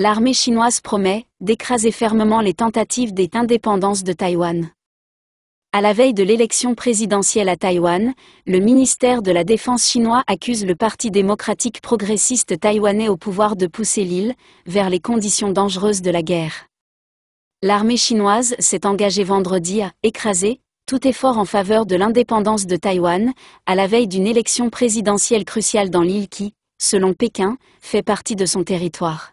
l'armée chinoise promet d'écraser fermement les tentatives d'indépendance de Taïwan. À la veille de l'élection présidentielle à Taïwan, le ministère de la Défense chinois accuse le Parti démocratique progressiste taïwanais au pouvoir de pousser l'île vers les conditions dangereuses de la guerre. L'armée chinoise s'est engagée vendredi à écraser tout effort en faveur de l'indépendance de Taïwan, à la veille d'une élection présidentielle cruciale dans l'île qui, selon Pékin, fait partie de son territoire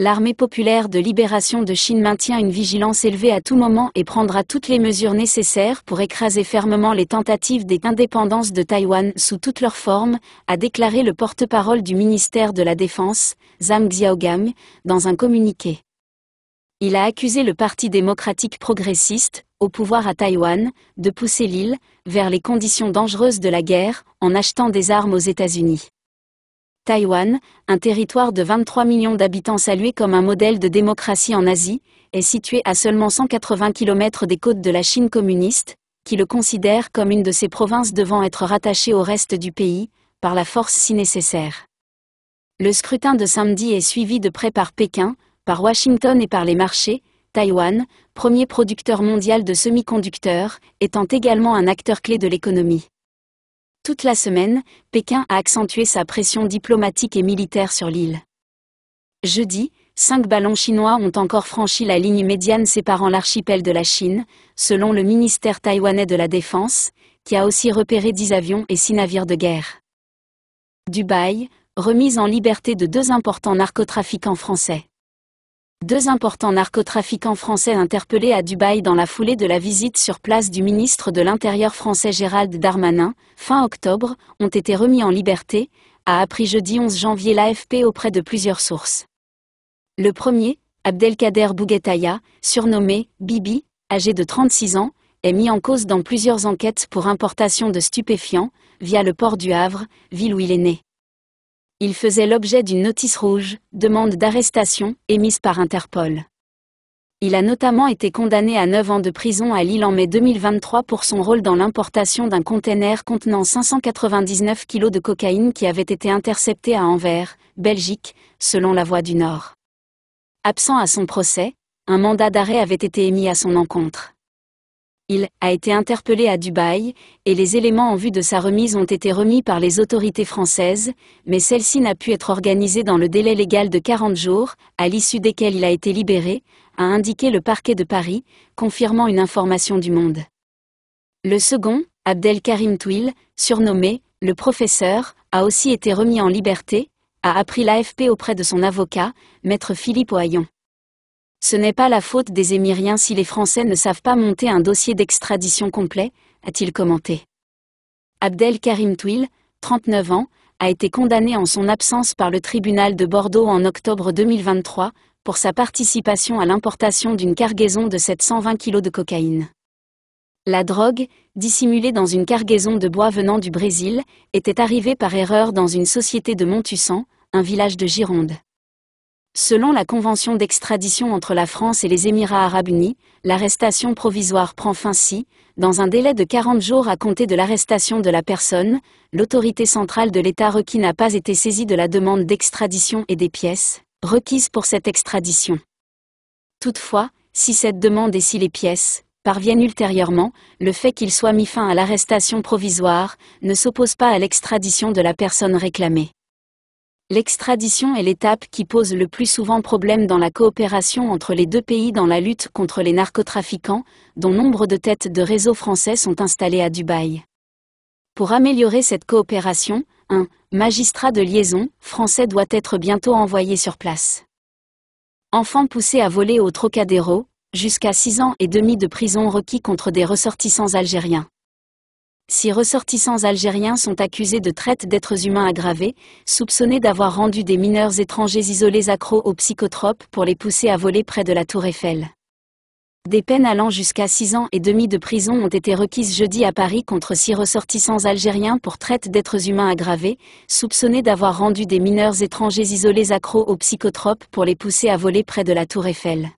l'armée populaire de libération de Chine maintient une vigilance élevée à tout moment et prendra toutes les mesures nécessaires pour écraser fermement les tentatives d'indépendance de Taïwan sous toutes leurs formes, a déclaré le porte-parole du ministère de la Défense, Zhang Xiaogang, dans un communiqué. Il a accusé le Parti démocratique progressiste, au pouvoir à Taïwan, de pousser l'île vers les conditions dangereuses de la guerre en achetant des armes aux États-Unis. Taïwan, un territoire de 23 millions d'habitants salué comme un modèle de démocratie en Asie, est situé à seulement 180 km des côtes de la Chine communiste, qui le considère comme une de ses provinces devant être rattachée au reste du pays, par la force si nécessaire. Le scrutin de samedi est suivi de près par Pékin, par Washington et par les marchés, Taïwan, premier producteur mondial de semi-conducteurs, étant également un acteur clé de l'économie. Toute la semaine, Pékin a accentué sa pression diplomatique et militaire sur l'île. Jeudi, cinq ballons chinois ont encore franchi la ligne médiane séparant l'archipel de la Chine, selon le ministère taïwanais de la Défense, qui a aussi repéré dix avions et six navires de guerre. Dubaï, remise en liberté de deux importants narcotrafiquants français. Deux importants narcotrafiquants français interpellés à Dubaï dans la foulée de la visite sur place du ministre de l'Intérieur français Gérald Darmanin, fin octobre, ont été remis en liberté, a appris jeudi 11 janvier l'AFP auprès de plusieurs sources. Le premier, Abdelkader Bouguetaya, surnommé Bibi, âgé de 36 ans, est mis en cause dans plusieurs enquêtes pour importation de stupéfiants, via le port du Havre, ville où il est né il faisait l'objet d'une notice rouge, demande d'arrestation, émise par Interpol. Il a notamment été condamné à 9 ans de prison à Lille en mai 2023 pour son rôle dans l'importation d'un container contenant 599 kg de cocaïne qui avait été intercepté à Anvers, Belgique, selon la Voix du Nord. Absent à son procès, un mandat d'arrêt avait été émis à son encontre. Il a été interpellé à Dubaï, et les éléments en vue de sa remise ont été remis par les autorités françaises, mais celle-ci n'a pu être organisée dans le délai légal de 40 jours, à l'issue desquels il a été libéré, a indiqué le parquet de Paris, confirmant une information du monde. Le second, Abdelkarim Twil, surnommé le professeur, a aussi été remis en liberté, a appris l'AFP auprès de son avocat, maître Philippe Oyon. Ce n'est pas la faute des Émiriens si les Français ne savent pas monter un dossier d'extradition complet, a-t-il commenté. Abdel Karim Twil, 39 ans, a été condamné en son absence par le tribunal de Bordeaux en octobre 2023 pour sa participation à l'importation d'une cargaison de 720 kg de cocaïne. La drogue, dissimulée dans une cargaison de bois venant du Brésil, était arrivée par erreur dans une société de Montussan, un village de Gironde. Selon la convention d'extradition entre la France et les Émirats arabes unis, l'arrestation provisoire prend fin si, dans un délai de 40 jours à compter de l'arrestation de la personne, l'autorité centrale de l'État requis n'a pas été saisie de la demande d'extradition et des pièces requises pour cette extradition. Toutefois, si cette demande et si les pièces parviennent ultérieurement, le fait qu'il soit mis fin à l'arrestation provisoire ne s'oppose pas à l'extradition de la personne réclamée. L'extradition est l'étape qui pose le plus souvent problème dans la coopération entre les deux pays dans la lutte contre les narcotrafiquants, dont nombre de têtes de réseaux français sont installées à Dubaï. Pour améliorer cette coopération, un magistrat de liaison français doit être bientôt envoyé sur place. Enfants poussés à voler au Trocadéro, jusqu'à 6 ans et demi de prison requis contre des ressortissants algériens six ressortissants algériens sont accusés de traite d'êtres humains aggravés, soupçonnés d'avoir rendu des mineurs étrangers isolés accros aux psychotropes pour les pousser à voler près de la tour Eiffel. Des peines allant jusqu'à 6 ans et demi de prison ont été requises jeudi à Paris contre six ressortissants algériens pour traite d'êtres humains aggravés, soupçonnés d'avoir rendu des mineurs étrangers isolés accros aux psychotropes pour les pousser à voler près de la tour Eiffel.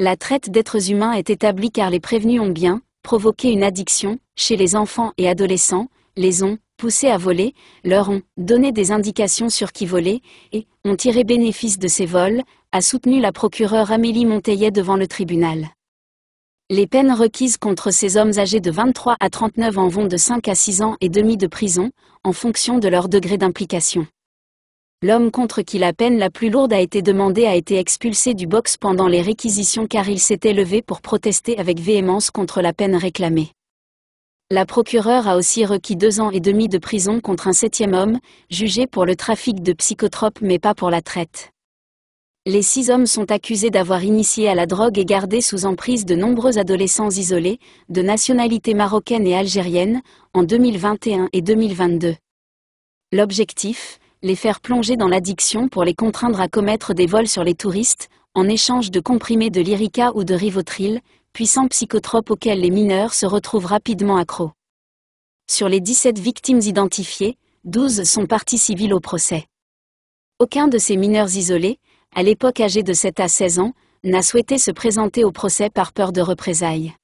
La traite d'êtres humains est établie car les prévenus ont bien, Provoquer une addiction, chez les enfants et adolescents, les ont poussés à voler, leur ont donné des indications sur qui voler, et ont tiré bénéfice de ces vols, a soutenu la procureure Amélie Monteillet devant le tribunal. Les peines requises contre ces hommes âgés de 23 à 39 ans vont de 5 à 6 ans et demi de prison, en fonction de leur degré d'implication. L'homme contre qui la peine la plus lourde a été demandée a été expulsé du box pendant les réquisitions car il s'était levé pour protester avec véhémence contre la peine réclamée. La procureure a aussi requis deux ans et demi de prison contre un septième homme, jugé pour le trafic de psychotropes mais pas pour la traite. Les six hommes sont accusés d'avoir initié à la drogue et gardé sous emprise de nombreux adolescents isolés, de nationalité marocaine et algérienne, en 2021 et 2022. L'objectif les faire plonger dans l'addiction pour les contraindre à commettre des vols sur les touristes, en échange de comprimés de lyrica ou de rivotril, puissants psychotropes auxquels les mineurs se retrouvent rapidement accros. Sur les 17 victimes identifiées, 12 sont parties civiles au procès. Aucun de ces mineurs isolés, à l'époque âgés de 7 à 16 ans, n'a souhaité se présenter au procès par peur de représailles.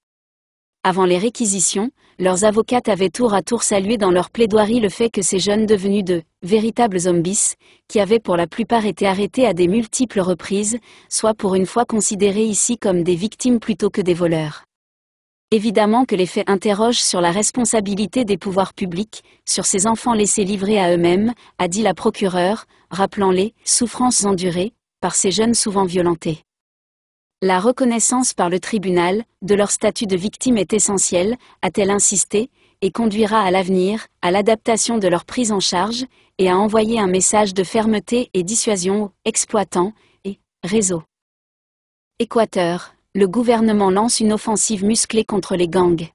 Avant les réquisitions, leurs avocates avaient tour à tour salué dans leur plaidoirie le fait que ces jeunes devenus de véritables zombies, qui avaient pour la plupart été arrêtés à des multiples reprises, soient pour une fois considérés ici comme des victimes plutôt que des voleurs. Évidemment que les faits interrogent sur la responsabilité des pouvoirs publics, sur ces enfants laissés livrés à eux-mêmes, a dit la procureure, rappelant les souffrances endurées par ces jeunes souvent violentés. La reconnaissance par le tribunal de leur statut de victime est essentielle, a-t-elle insisté, et conduira à l'avenir à l'adaptation de leur prise en charge et à envoyer un message de fermeté et dissuasion aux exploitants et réseaux. Équateur, le gouvernement lance une offensive musclée contre les gangs.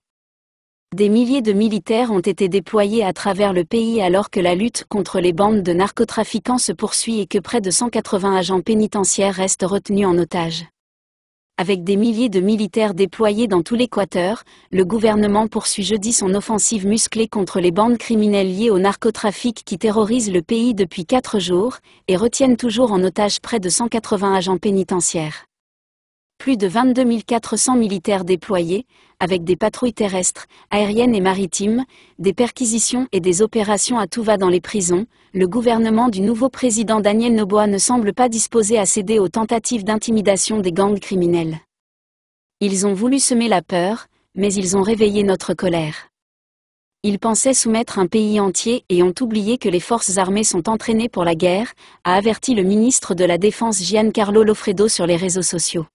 Des milliers de militaires ont été déployés à travers le pays alors que la lutte contre les bandes de narcotrafiquants se poursuit et que près de 180 agents pénitentiaires restent retenus en otage avec des milliers de militaires déployés dans tout l'Équateur, le gouvernement poursuit jeudi son offensive musclée contre les bandes criminelles liées au narcotrafic qui terrorisent le pays depuis quatre jours, et retiennent toujours en otage près de 180 agents pénitentiaires plus de 22 400 militaires déployés, avec des patrouilles terrestres, aériennes et maritimes, des perquisitions et des opérations à tout va dans les prisons, le gouvernement du nouveau président Daniel Noboa ne semble pas disposé à céder aux tentatives d'intimidation des gangs criminels. Ils ont voulu semer la peur, mais ils ont réveillé notre colère. Ils pensaient soumettre un pays entier et ont oublié que les forces armées sont entraînées pour la guerre, a averti le ministre de la Défense Giancarlo Lofredo sur les réseaux sociaux.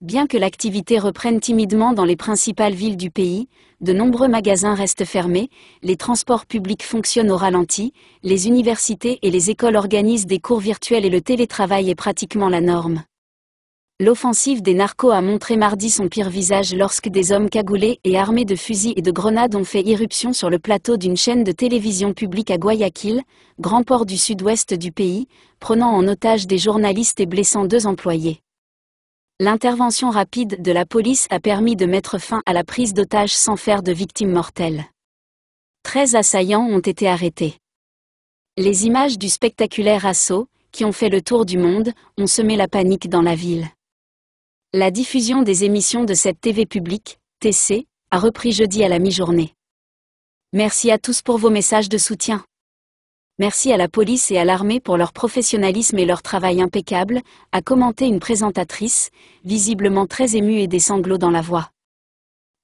Bien que l'activité reprenne timidement dans les principales villes du pays, de nombreux magasins restent fermés, les transports publics fonctionnent au ralenti, les universités et les écoles organisent des cours virtuels et le télétravail est pratiquement la norme. L'offensive des narcos a montré mardi son pire visage lorsque des hommes cagoulés et armés de fusils et de grenades ont fait irruption sur le plateau d'une chaîne de télévision publique à Guayaquil, grand port du sud-ouest du pays, prenant en otage des journalistes et blessant deux employés. L'intervention rapide de la police a permis de mettre fin à la prise d'otages sans faire de victimes mortelles. 13 assaillants ont été arrêtés. Les images du spectaculaire assaut, qui ont fait le tour du monde, ont semé la panique dans la ville. La diffusion des émissions de cette TV publique, TC, a repris jeudi à la mi-journée. Merci à tous pour vos messages de soutien. Merci à la police et à l'armée pour leur professionnalisme et leur travail impeccable, a commenté une présentatrice, visiblement très émue et des sanglots dans la voix.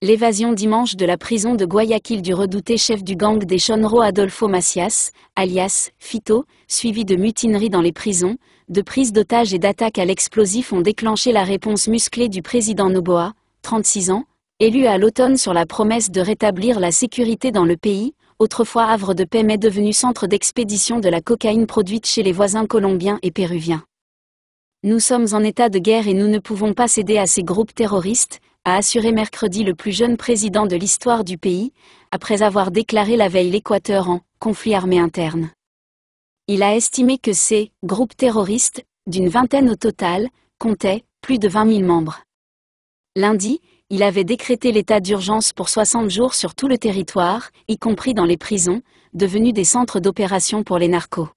L'évasion dimanche de la prison de Guayaquil du redouté chef du gang des Chonro Adolfo Macias, alias Fito, suivi de mutineries dans les prisons, de prises d'otages et d'attaques à l'explosif ont déclenché la réponse musclée du président Noboa, 36 ans, élu à l'automne sur la promesse de rétablir la sécurité dans le pays, autrefois havre de paix mais devenu centre d'expédition de la cocaïne produite chez les voisins colombiens et péruviens. Nous sommes en état de guerre et nous ne pouvons pas céder à ces groupes terroristes, a assuré mercredi le plus jeune président de l'histoire du pays, après avoir déclaré la veille l'Équateur en conflit armé interne. Il a estimé que ces groupes terroristes, d'une vingtaine au total, comptaient plus de 20 000 membres. Lundi, il avait décrété l'état d'urgence pour 60 jours sur tout le territoire, y compris dans les prisons, devenues des centres d'opération pour les narcos.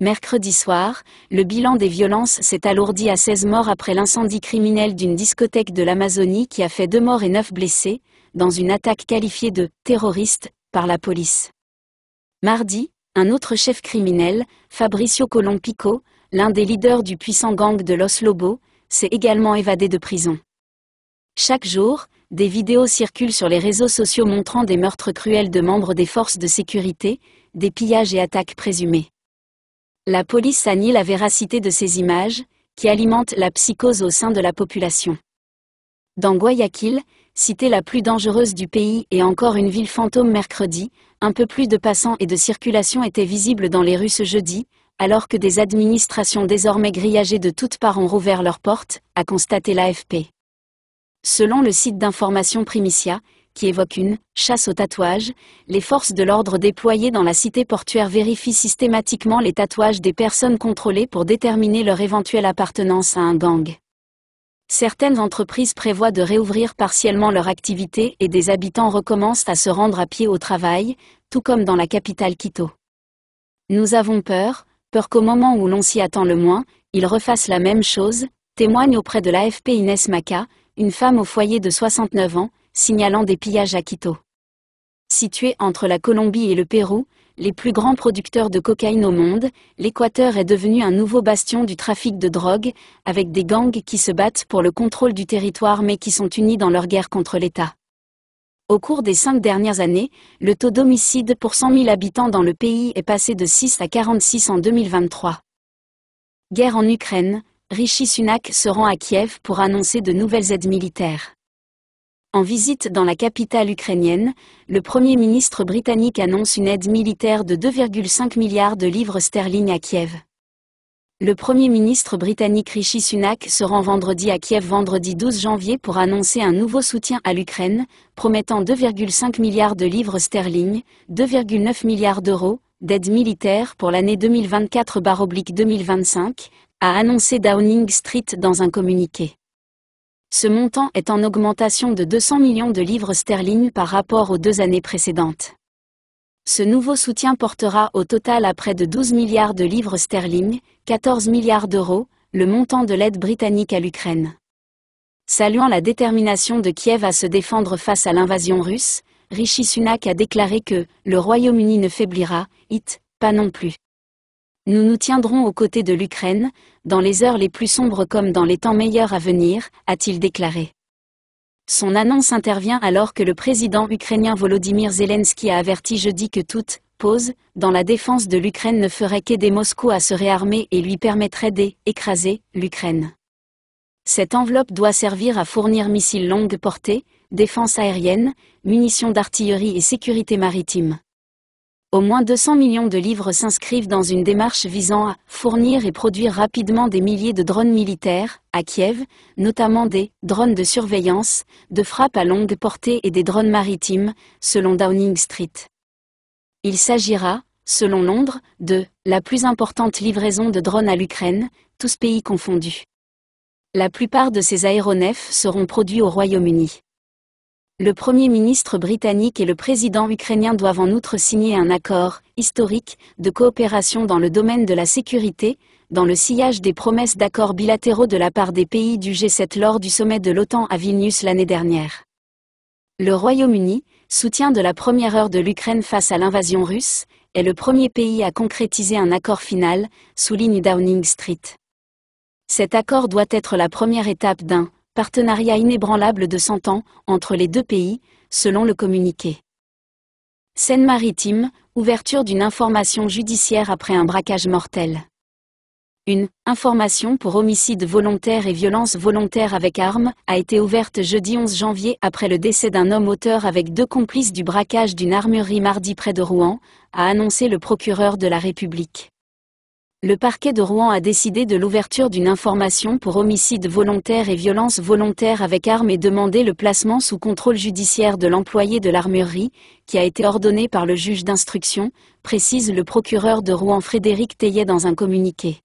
Mercredi soir, le bilan des violences s'est alourdi à 16 morts après l'incendie criminel d'une discothèque de l'Amazonie qui a fait 2 morts et 9 blessés, dans une attaque qualifiée de terroriste par la police. Mardi, un autre chef criminel, Fabricio Colompico, l'un des leaders du puissant gang de Los Lobos, s'est également évadé de prison. Chaque jour, des vidéos circulent sur les réseaux sociaux montrant des meurtres cruels de membres des forces de sécurité, des pillages et attaques présumées. La police a la véracité de ces images, qui alimentent la psychose au sein de la population. Dans Guayaquil, cité la plus dangereuse du pays et encore une ville fantôme mercredi, un peu plus de passants et de circulation étaient visibles dans les rues ce jeudi, alors que des administrations désormais grillagées de toutes parts ont rouvert leurs portes, a constaté l'AFP. Selon le site d'information Primicia, qui évoque une chasse aux tatouages, les forces de l'ordre déployées dans la cité portuaire vérifient systématiquement les tatouages des personnes contrôlées pour déterminer leur éventuelle appartenance à un gang. Certaines entreprises prévoient de réouvrir partiellement leur activité et des habitants recommencent à se rendre à pied au travail, tout comme dans la capitale Quito. Nous avons peur, peur qu'au moment où l'on s'y attend le moins, ils refassent la même chose, témoigne auprès de l'AFP Inès Maca, une femme au foyer de 69 ans, signalant des pillages à Quito. Situé entre la Colombie et le Pérou, les plus grands producteurs de cocaïne au monde, l'Équateur est devenu un nouveau bastion du trafic de drogue, avec des gangs qui se battent pour le contrôle du territoire mais qui sont unis dans leur guerre contre l'État. Au cours des cinq dernières années, le taux d'homicide pour 100 000 habitants dans le pays est passé de 6 à 46 en 2023. Guerre en Ukraine, Rishi Sunak se rend à Kiev pour annoncer de nouvelles aides militaires. En visite dans la capitale ukrainienne, le Premier ministre britannique annonce une aide militaire de 2,5 milliards de livres sterling à Kiev. Le Premier ministre britannique Rishi Sunak se rend vendredi à Kiev vendredi 12 janvier pour annoncer un nouveau soutien à l'Ukraine, promettant 2,5 milliards de livres sterling, 2,9 milliards d'euros, d'aide militaire pour l'année 2024-2025, a annoncé Downing Street dans un communiqué. Ce montant est en augmentation de 200 millions de livres sterling par rapport aux deux années précédentes. Ce nouveau soutien portera au total à près de 12 milliards de livres sterling, 14 milliards d'euros, le montant de l'aide britannique à l'Ukraine. Saluant la détermination de Kiev à se défendre face à l'invasion russe, Rishi Sunak a déclaré que le Royaume-Uni ne faiblira, it, pas non plus. Nous nous tiendrons aux côtés de l'Ukraine, dans les heures les plus sombres comme dans les temps meilleurs à venir, a-t-il déclaré. Son annonce intervient alors que le président ukrainien Volodymyr Zelensky a averti jeudi que toute pause dans la défense de l'Ukraine ne ferait qu'aider Moscou à se réarmer et lui permettrait d'écraser l'Ukraine. Cette enveloppe doit servir à fournir missiles longue portée, défense aérienne, munitions d'artillerie et sécurité maritime au moins 200 millions de livres s'inscrivent dans une démarche visant à fournir et produire rapidement des milliers de drones militaires, à Kiev, notamment des drones de surveillance, de frappe à longue portée et des drones maritimes, selon Downing Street. Il s'agira, selon Londres, de la plus importante livraison de drones à l'Ukraine, tous pays confondus. La plupart de ces aéronefs seront produits au Royaume-Uni. Le Premier ministre britannique et le président ukrainien doivent en outre signer un accord, historique, de coopération dans le domaine de la sécurité, dans le sillage des promesses d'accords bilatéraux de la part des pays du G7 lors du sommet de l'OTAN à Vilnius l'année dernière. Le Royaume-Uni, soutien de la première heure de l'Ukraine face à l'invasion russe, est le premier pays à concrétiser un accord final, souligne Downing Street. Cet accord doit être la première étape d'un Partenariat inébranlable de 100 ans entre les deux pays, selon le communiqué. Seine-Maritime, ouverture d'une information judiciaire après un braquage mortel. Une information pour homicide volontaire et violence volontaire avec armes a été ouverte jeudi 11 janvier après le décès d'un homme auteur avec deux complices du braquage d'une armurerie mardi près de Rouen, a annoncé le procureur de la République le parquet de Rouen a décidé de l'ouverture d'une information pour homicide volontaire et violence volontaire avec arme et demandé le placement sous contrôle judiciaire de l'employé de l'armurerie, qui a été ordonné par le juge d'instruction, précise le procureur de Rouen Frédéric Teillet dans un communiqué.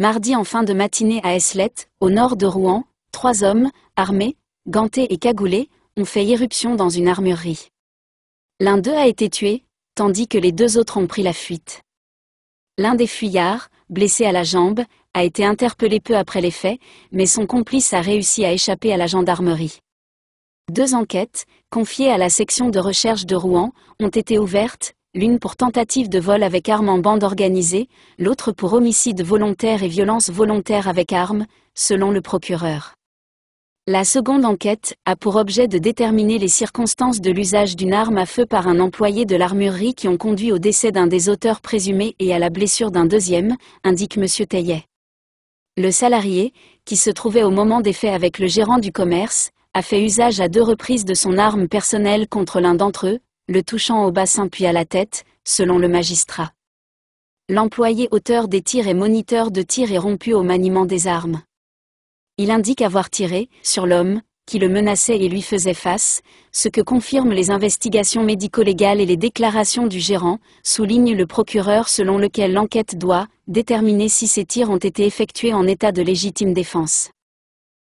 Mardi en fin de matinée à Eslette, au nord de Rouen, trois hommes, armés, gantés et cagoulés, ont fait irruption dans une armurerie. L'un d'eux a été tué, tandis que les deux autres ont pris la fuite. L'un des fuyards, blessé à la jambe, a été interpellé peu après les faits, mais son complice a réussi à échapper à la gendarmerie. Deux enquêtes, confiées à la section de recherche de Rouen, ont été ouvertes, l'une pour tentative de vol avec arme en bande organisée, l'autre pour homicide volontaire et violence volontaire avec arme, selon le procureur. La seconde enquête a pour objet de déterminer les circonstances de l'usage d'une arme à feu par un employé de l'armurerie qui ont conduit au décès d'un des auteurs présumés et à la blessure d'un deuxième, indique M. Taillet. Le salarié, qui se trouvait au moment des faits avec le gérant du commerce, a fait usage à deux reprises de son arme personnelle contre l'un d'entre eux, le touchant au bassin puis à la tête, selon le magistrat. L'employé auteur des tirs et moniteur de tir est rompu au maniement des armes. Il indique avoir tiré, sur l'homme, qui le menaçait et lui faisait face, ce que confirment les investigations médico-légales et les déclarations du gérant, souligne le procureur selon lequel l'enquête doit déterminer si ces tirs ont été effectués en état de légitime défense.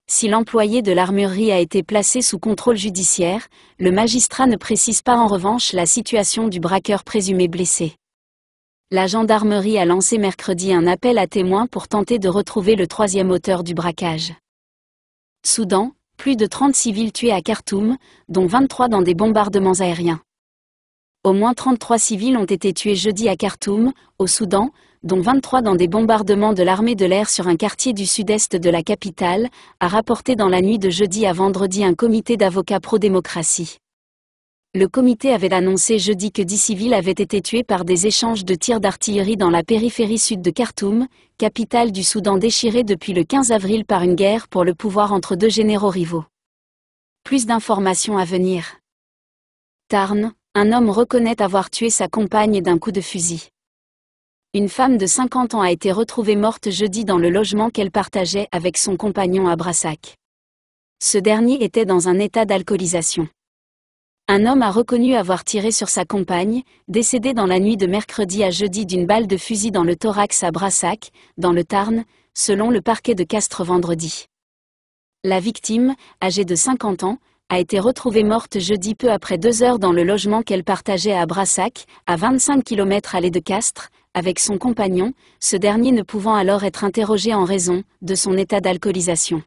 Si l'employé de l'armurerie a été placé sous contrôle judiciaire, le magistrat ne précise pas en revanche la situation du braqueur présumé blessé la gendarmerie a lancé mercredi un appel à témoins pour tenter de retrouver le troisième auteur du braquage. Soudan, plus de 30 civils tués à Khartoum, dont 23 dans des bombardements aériens. Au moins 33 civils ont été tués jeudi à Khartoum, au Soudan, dont 23 dans des bombardements de l'armée de l'air sur un quartier du sud-est de la capitale, a rapporté dans la nuit de jeudi à vendredi un comité d'avocats pro-démocratie. Le comité avait annoncé jeudi que dix civils avaient été tués par des échanges de tirs d'artillerie dans la périphérie sud de Khartoum, capitale du Soudan déchirée depuis le 15 avril par une guerre pour le pouvoir entre deux généraux rivaux. Plus d'informations à venir. Tarn, un homme reconnaît avoir tué sa compagne d'un coup de fusil. Une femme de 50 ans a été retrouvée morte jeudi dans le logement qu'elle partageait avec son compagnon à Brassac. Ce dernier était dans un état d'alcoolisation. Un homme a reconnu avoir tiré sur sa compagne, décédée dans la nuit de mercredi à jeudi d'une balle de fusil dans le thorax à Brassac, dans le Tarn, selon le parquet de Castres vendredi. La victime, âgée de 50 ans, a été retrouvée morte jeudi peu après deux heures dans le logement qu'elle partageait à Brassac, à 25 km allée de Castres, avec son compagnon, ce dernier ne pouvant alors être interrogé en raison de son état d'alcoolisation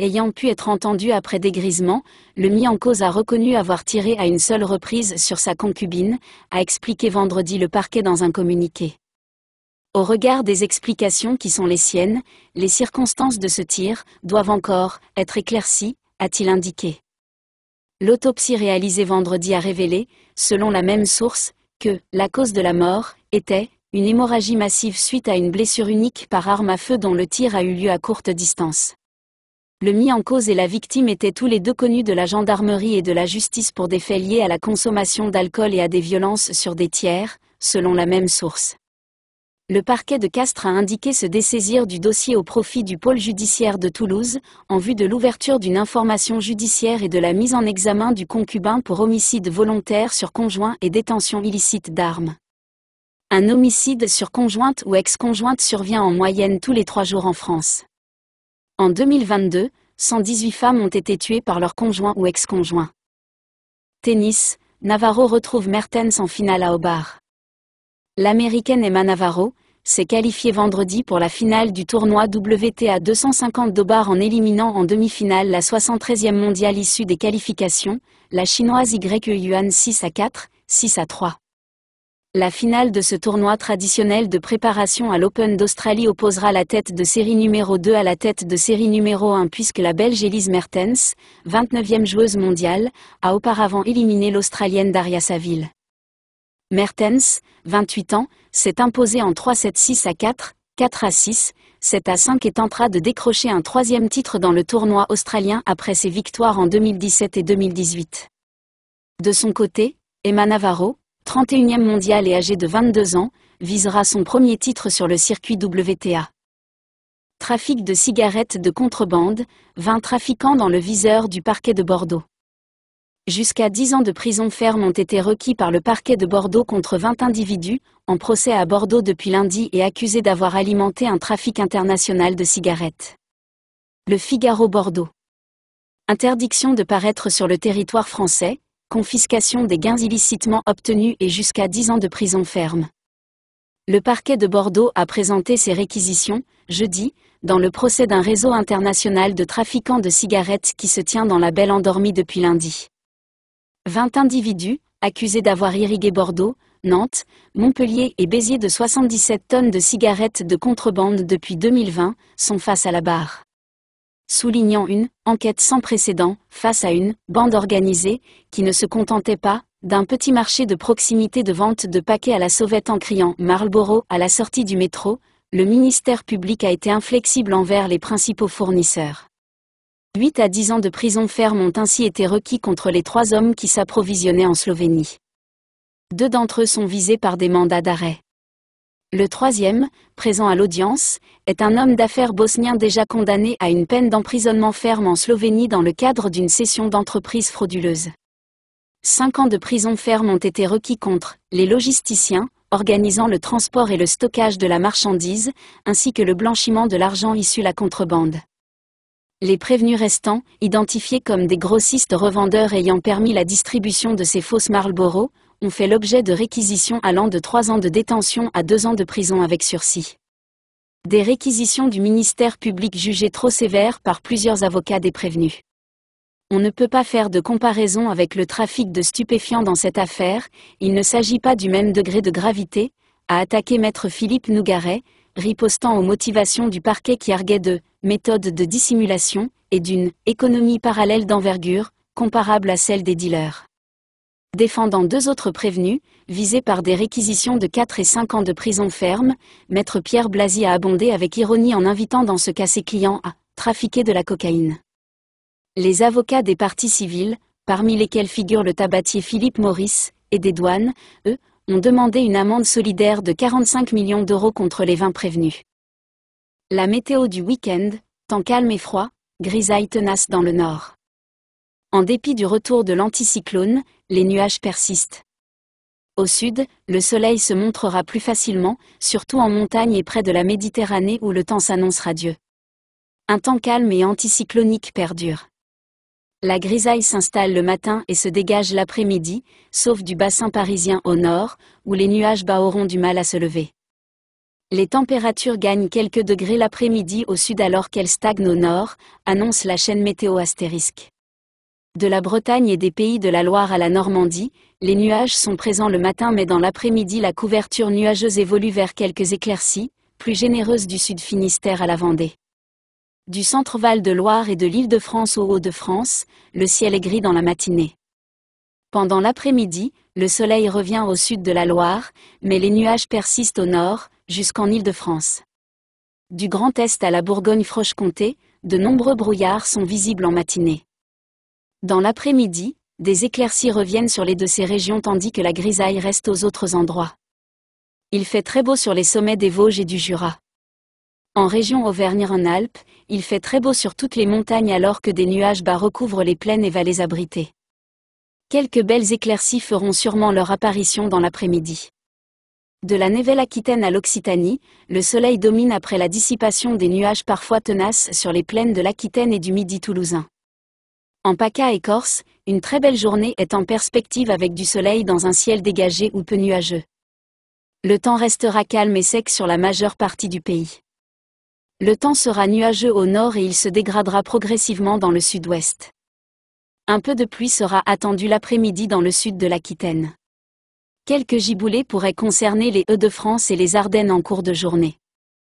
ayant pu être entendu après dégrisement, le mis en cause a reconnu avoir tiré à une seule reprise sur sa concubine, a expliqué vendredi le parquet dans un communiqué. Au regard des explications qui sont les siennes, les circonstances de ce tir doivent encore être éclaircies, a-t-il indiqué. L'autopsie réalisée vendredi a révélé, selon la même source, que la cause de la mort était une hémorragie massive suite à une blessure unique par arme à feu dont le tir a eu lieu à courte distance le mis en cause et la victime étaient tous les deux connus de la gendarmerie et de la justice pour des faits liés à la consommation d'alcool et à des violences sur des tiers, selon la même source. Le parquet de Castres a indiqué se dessaisir du dossier au profit du pôle judiciaire de Toulouse, en vue de l'ouverture d'une information judiciaire et de la mise en examen du concubin pour homicide volontaire sur conjoint et détention illicite d'armes. Un homicide sur conjointe ou ex-conjointe survient en moyenne tous les trois jours en France. En 2022, 118 femmes ont été tuées par leur conjoint ou ex-conjoint. Tennis, Navarro retrouve Mertens en finale à Hobart. L'américaine Emma Navarro s'est qualifiée vendredi pour la finale du tournoi WTA 250 d'Obar en éliminant en demi-finale la 73e mondiale issue des qualifications, la chinoise y Yuan 6 à 4, 6 à 3. La finale de ce tournoi traditionnel de préparation à l'Open d'Australie opposera la tête de série numéro 2 à la tête de série numéro 1 puisque la Belge Elise Mertens, 29e joueuse mondiale, a auparavant éliminé l'Australienne Daria Saville. Mertens, 28 ans, s'est imposée en 3-7-6 à 4, 4 à 6, 7 à 5 et tentera de décrocher un troisième titre dans le tournoi australien après ses victoires en 2017 et 2018. De son côté, Emma Navarro, 31e mondial et âgé de 22 ans, visera son premier titre sur le circuit WTA. Trafic de cigarettes de contrebande, 20 trafiquants dans le viseur du parquet de Bordeaux. Jusqu'à 10 ans de prison ferme ont été requis par le parquet de Bordeaux contre 20 individus, en procès à Bordeaux depuis lundi et accusés d'avoir alimenté un trafic international de cigarettes. Le Figaro Bordeaux. Interdiction de paraître sur le territoire français, confiscation des gains illicitement obtenus et jusqu'à 10 ans de prison ferme. Le parquet de Bordeaux a présenté ses réquisitions, jeudi, dans le procès d'un réseau international de trafiquants de cigarettes qui se tient dans la Belle Endormie depuis lundi. 20 individus, accusés d'avoir irrigué Bordeaux, Nantes, Montpellier et Béziers de 77 tonnes de cigarettes de contrebande depuis 2020, sont face à la barre soulignant une enquête sans précédent face à une bande organisée qui ne se contentait pas d'un petit marché de proximité de vente de paquets à la sauvette en criant Marlboro à la sortie du métro, le ministère public a été inflexible envers les principaux fournisseurs. 8 à 10 ans de prison ferme ont ainsi été requis contre les trois hommes qui s'approvisionnaient en Slovénie. Deux d'entre eux sont visés par des mandats d'arrêt. Le troisième, présent à l'audience, est un homme d'affaires bosnien déjà condamné à une peine d'emprisonnement ferme en Slovénie dans le cadre d'une cession d'entreprise frauduleuse. Cinq ans de prison ferme ont été requis contre les logisticiens, organisant le transport et le stockage de la marchandise, ainsi que le blanchiment de l'argent issu la contrebande. Les prévenus restants, identifiés comme des grossistes revendeurs ayant permis la distribution de ces fausses Marlboro, ont fait l'objet de réquisitions allant de 3 ans de détention à 2 ans de prison avec sursis. Des réquisitions du ministère public jugées trop sévères par plusieurs avocats des prévenus. On ne peut pas faire de comparaison avec le trafic de stupéfiants dans cette affaire, il ne s'agit pas du même degré de gravité, a attaqué maître Philippe Nougaret, ripostant aux motivations du parquet qui arguait de « méthode de dissimulation » et d'une « économie parallèle d'envergure », comparable à celle des dealers défendant deux autres prévenus, visés par des réquisitions de 4 et 5 ans de prison ferme, maître Pierre Blasi a abondé avec ironie en invitant dans ce cas ses clients à trafiquer de la cocaïne. Les avocats des parties civiles, parmi lesquels figurent le tabatier Philippe Maurice, et des douanes, eux, ont demandé une amende solidaire de 45 millions d'euros contre les 20 prévenus. La météo du week-end, temps calme et froid, grisaille tenace dans le nord. En dépit du retour de l'anticyclone, les nuages persistent. Au sud, le soleil se montrera plus facilement, surtout en montagne et près de la Méditerranée où le temps s'annoncera Dieu. Un temps calme et anticyclonique perdure. La grisaille s'installe le matin et se dégage l'après-midi, sauf du bassin parisien au nord, où les nuages bas auront du mal à se lever. Les températures gagnent quelques degrés l'après-midi au sud alors qu'elles stagnent au nord, annonce la chaîne météo astérisque. De la Bretagne et des pays de la Loire à la Normandie, les nuages sont présents le matin mais dans l'après-midi la couverture nuageuse évolue vers quelques éclaircies, plus généreuses du sud Finistère à la Vendée. Du centre-val de Loire et de l'Île-de-France au Haut-de-France, le ciel est gris dans la matinée. Pendant l'après-midi, le soleil revient au sud de la Loire, mais les nuages persistent au nord, jusqu'en Île-de-France. Du Grand Est à la bourgogne froche comté de nombreux brouillards sont visibles en matinée. Dans l'après-midi, des éclaircies reviennent sur les de ces régions tandis que la grisaille reste aux autres endroits. Il fait très beau sur les sommets des Vosges et du Jura. En région auvergne rhône alpes il fait très beau sur toutes les montagnes alors que des nuages bas recouvrent les plaines et vallées abritées. Quelques belles éclaircies feront sûrement leur apparition dans l'après-midi. De la névelle aquitaine à l'Occitanie, le soleil domine après la dissipation des nuages parfois tenaces sur les plaines de l'Aquitaine et du Midi toulousain. En PACA et Corse, une très belle journée est en perspective avec du soleil dans un ciel dégagé ou peu nuageux. Le temps restera calme et sec sur la majeure partie du pays. Le temps sera nuageux au nord et il se dégradera progressivement dans le sud-ouest. Un peu de pluie sera attendue l'après-midi dans le sud de l'Aquitaine. Quelques giboulées pourraient concerner les Hauts-de-France et les Ardennes en cours de journée.